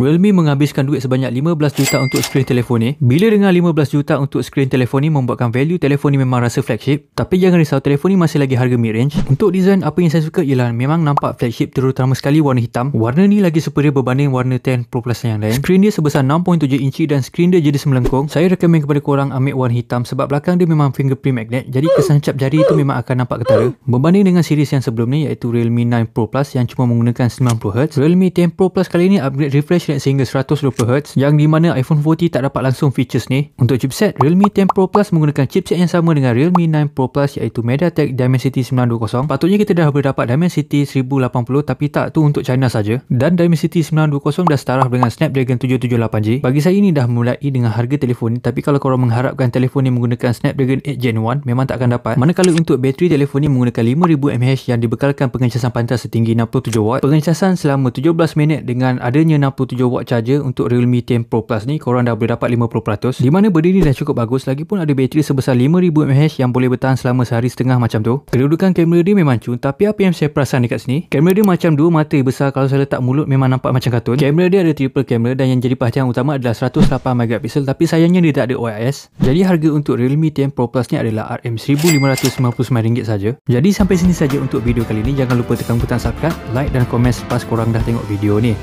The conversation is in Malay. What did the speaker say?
Realme menghabiskan duit sebanyak 15 juta untuk skrin telefon ni. Bila dengar 15 juta untuk skrin telefon ni membuatkan value telefon ni memang rasa flagship. Tapi jangan risau telefon ni masih lagi harga mid-range. Untuk design, apa yang saya suka ialah memang nampak flagship terutama sekali warna hitam. Warna ni lagi superior berbanding warna 10 Pro Plus yang lain. Skrin dia sebesar 6.7 inci dan skrin dia jadi melengkung. Saya rekomen kepada korang ambil warna hitam sebab belakang dia memang fingerprint magnet. Jadi kesan cap jari tu memang akan nampak ketara. Berbanding dengan series yang sebelum ni iaitu Realme 9 Pro Plus yang cuma menggunakan 90Hz. Realme 10 Pro Plus kali ni upgrade refresh rate sehingga 120Hz yang di mana iPhone 40 tak dapat langsung features ni. Untuk chipset, Realme 10 Pro Plus menggunakan chipset yang sama dengan Realme 9 Pro Plus iaitu MediaTek Dimensity 920. Patutnya kita dah boleh dapat Dimensity 1080 tapi tak tu untuk China saja. Dan Dimensity 920 dah setara dengan Snapdragon 778G. Bagi saya ini dah mulai dengan harga telefon ni tapi kalau korang mengharapkan telefon ni menggunakan Snapdragon 8 Gen 1 memang tak akan dapat. Manakala untuk bateri telefon ni menggunakan 5000 mAh yang dibekalkan pengecasan pantas setinggi 67W. Pengecasan selama 17 minit dengan adanya 67 7 watt charger untuk Realme 10 Pro Plus ni korang dah boleh dapat 50% di mana benda ni dah cukup bagus lagi pun ada bateri sebesar 5000 mAh yang boleh bertahan selama sehari setengah macam tu kedudukan kamera dia memang cun tapi apa yang saya perasan dekat sini kamera dia macam dua mata besar kalau saya letak mulut memang nampak macam katun kamera dia ada triple camera dan yang jadi perhatian utama adalah 108 megapixel tapi sayangnya dia tak ada OIS jadi harga untuk Realme 10 Pro Plus ni adalah RM1599 saja. jadi sampai sini saja untuk video kali ni jangan lupa tekan butang subscribe like dan komen selepas korang dah tengok video ni